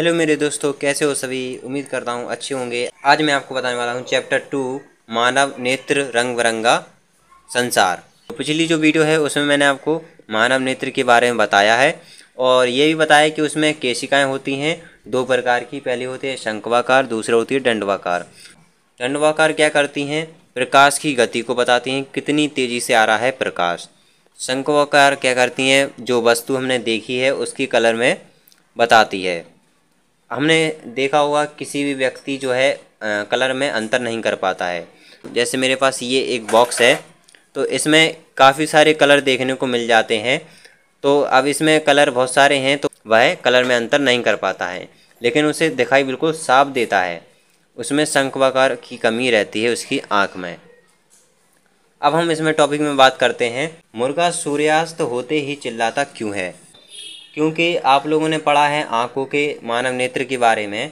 hello मेरे दोस्तों कैसे हो सभी उम्मीद करता हूँ अच्छे होंगे आज मैं आपको बताने वाला हूँ चैप्टर टू मानव नेत्र रंग बिरंगा संसार तो पिछली जो वीडियो है उसमें मैंने आपको मानव नेत्र के बारे में बताया है और ये भी बताया कि उसमें केशिकाएं होती हैं दो प्रकार की पहली होती है शंकवाकार दूसरी होती है दंडवाकार दंडवाकार क्या करती हैं प्रकाश की गति को बताती हैं कितनी तेज़ी से आ रहा है प्रकाश शंकवाकार क्या करती हैं जो वस्तु हमने देखी है उसकी कलर में बताती है हमने देखा होगा किसी भी व्यक्ति जो है कलर में अंतर नहीं कर पाता है जैसे मेरे पास ये एक बॉक्स है तो इसमें काफ़ी सारे कलर देखने को मिल जाते हैं तो अब इसमें कलर बहुत सारे हैं तो वह कलर में अंतर नहीं कर पाता है लेकिन उसे दिखाई बिल्कुल साफ देता है उसमें शंखवाकार की कमी रहती है उसकी आँख में अब हम इसमें टॉपिक में बात करते हैं मुर्गा सूर्यास्त होते ही चिल्लाता क्यों है क्योंकि आप लोगों ने पढ़ा है आँखों के मानव नेत्र के बारे में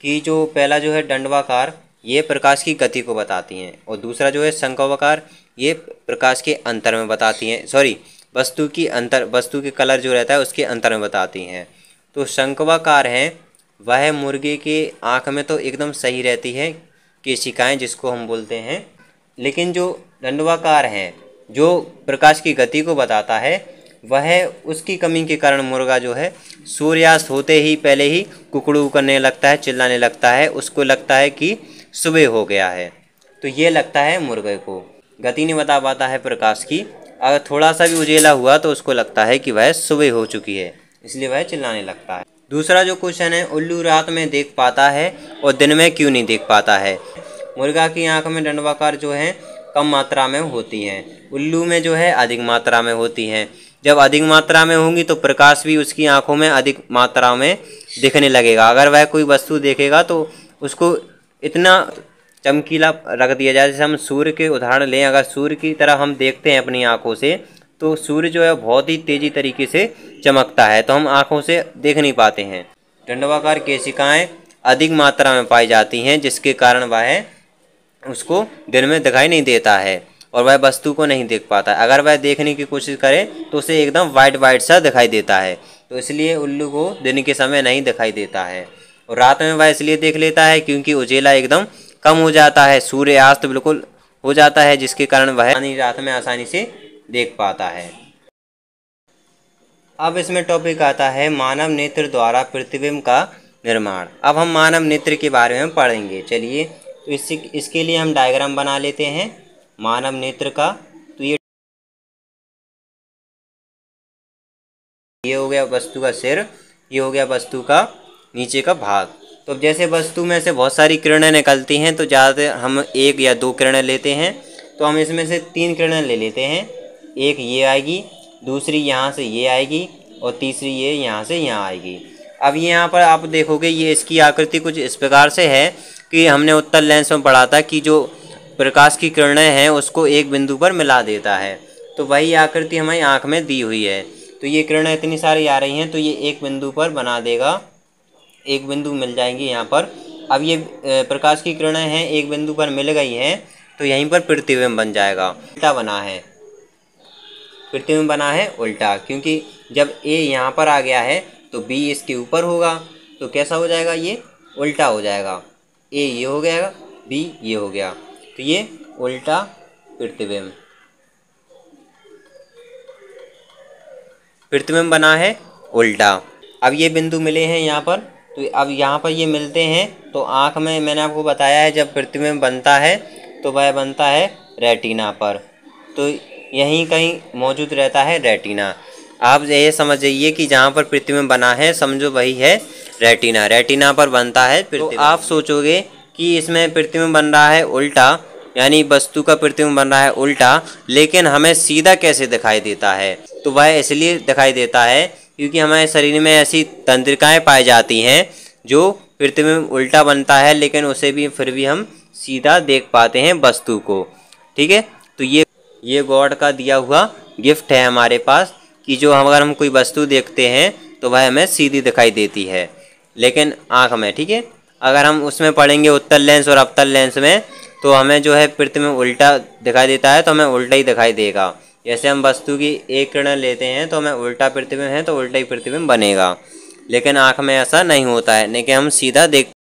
कि जो पहला जो है दंडवाकार ये प्रकाश की गति को बताती हैं और दूसरा जो है शंकवाकार ये प्रकाश के अंतर में बताती हैं सॉरी वस्तु की अंतर वस्तु के कलर जो रहता है उसके अंतर में बताती हैं तो शंकवाकार हैं वह मुर्गे के आँख में तो एकदम सही रहती है केशिकाएँ जिसको हम बोलते हैं लेकिन जो दंडवाकार हैं जो प्रकाश की गति को बताता है वह उसकी कमी के कारण मुर्गा जो है सूर्यास्त होते ही पहले ही कुकड़ू करने लगता है चिल्लाने लगता है उसको लगता है कि सुबह हो गया है तो ये लगता है मुर्गे को गति नहीं बता पाता है प्रकाश की अगर थोड़ा सा भी उजेला हुआ तो उसको लगता है कि वह सुबह हो चुकी है इसलिए वह चिल्लाने लगता है दूसरा जो क्वेश्चन है उल्लू रात में देख पाता है और दिन में क्यों नहीं देख पाता है मुर्गा की आँख में डंडवाकार जो है कम मात्रा में होती हैं उल्लू में जो है अधिक मात्रा में होती हैं जब अधिक मात्रा में होंगी तो प्रकाश भी उसकी आंखों में अधिक मात्रा में दिखने लगेगा अगर वह कोई वस्तु देखेगा तो उसको इतना चमकीला रख दिया जाए जैसे हम सूर्य के उदाहरण लें अगर सूर्य की तरह हम देखते हैं अपनी आंखों से तो सूर्य जो है बहुत ही तेज़ी तरीके से चमकता है तो हम आँखों से देख नहीं पाते हैं टंडवाकार केशिकाएँ अधिक मात्रा में पाई जाती हैं जिसके कारण वह उसको दिन में दिखाई नहीं देता है और वह वस्तु को नहीं देख पाता अगर वह देखने की कोशिश करे तो उसे एकदम वाइट वाइट सा दिखाई देता है तो इसलिए उल्लू को दिन के समय नहीं दिखाई देता है और रात में वह इसलिए देख लेता है क्योंकि उजेला एकदम कम हो जाता है सूर्यास्त बिल्कुल हो जाता है जिसके कारण वह रात में आसानी से देख पाता है अब इसमें टॉपिक आता है मानव नेत्र द्वारा प्रतिबिंब का निर्माण अब हम मानव नेत्र के बारे में पढ़ेंगे चलिए तो इसके लिए हम डायग्राम बना लेते हैं मानव नेत्र का तो ये ये हो गया वस्तु का सिर ये हो गया वस्तु का नीचे का भाग तो अब जैसे वस्तु में से बहुत सारी किरणें निकलती हैं तो ज़्यादातर हम एक या दो किरणें लेते हैं तो हम इसमें से तीन किरणें ले लेते हैं एक ये आएगी दूसरी यहाँ से ये आएगी और तीसरी ये यहाँ से यहाँ आएगी अब ये यहाँ पर आप देखोगे ये इसकी आकृति कुछ इस प्रकार से है कि हमने उत्तर लेंस में पढ़ा था कि जो प्रकाश की किरणें हैं उसको एक बिंदु पर मिला देता है तो वही आकृति हमारी आँख में दी हुई है तो ये किरणें इतनी सारी आ रही हैं तो ये एक बिंदु पर बना देगा एक बिंदु मिल जाएंगी यहाँ पर अब ये प्रकाश की किरणें हैं एक बिंदु पर मिल गई हैं तो यहीं पर प्रतिबिंब बन जाएगा उल्टा बना है प्रतिबिंब बना है उल्टा क्योंकि जब ए यहाँ पर आ गया है तो बी इसके ऊपर होगा तो कैसा हो जाएगा ये उल्टा हो जाएगा ए ये हो गया बी ये हो गया तो ये उल्टा प्रतिबिंब प्रतिबिंब बना है उल्टा अब ये बिंदु मिले हैं यहाँ पर तो अब यहाँ पर ये मिलते हैं तो आँख में मैंने आपको बताया है जब प्रतिबिंब बनता है तो वह बनता है रेटिना पर तो यहीं कहीं मौजूद रहता है रेटिना आप ये समझ जाइए कि जहाँ पर प्रतिबिंब बना है समझो वही है रेटिना रेटिना पर बनता है तो आप सोचोगे कि इसमें प्रतिबिंब बन रहा है उल्टा यानी वस्तु का प्रतिबिंब बन रहा है उल्टा लेकिन हमें सीधा कैसे दिखाई देता है तो वह इसलिए दिखाई देता है क्योंकि हमारे शरीर में ऐसी तंत्रिकाएँ पाई जाती हैं जो प्रतिबिंब उल्टा बनता है लेकिन उसे भी फिर भी हम सीधा देख पाते हैं वस्तु को ठीक है तो ये ये गॉड का दिया हुआ गिफ्ट है हमारे पास कि जो हम अगर हम कोई वस्तु देखते हैं तो वह हमें सीधी दिखाई देती है लेकिन आँख में ठीक है अगर हम उसमें पढ़ेंगे उत्तर लेंस और अवतल लेंस में तो हमें जो है पृथ्वी में उल्टा दिखाई देता है तो हमें उल्टा ही दिखाई देगा जैसे हम वस्तु की एक किरण लेते हैं तो हमें उल्टा प्रतिबिंब है तो उल्टा ही प्रतिबिंब बनेगा लेकिन आँख में ऐसा नहीं होता है लेकिन हम सीधा देख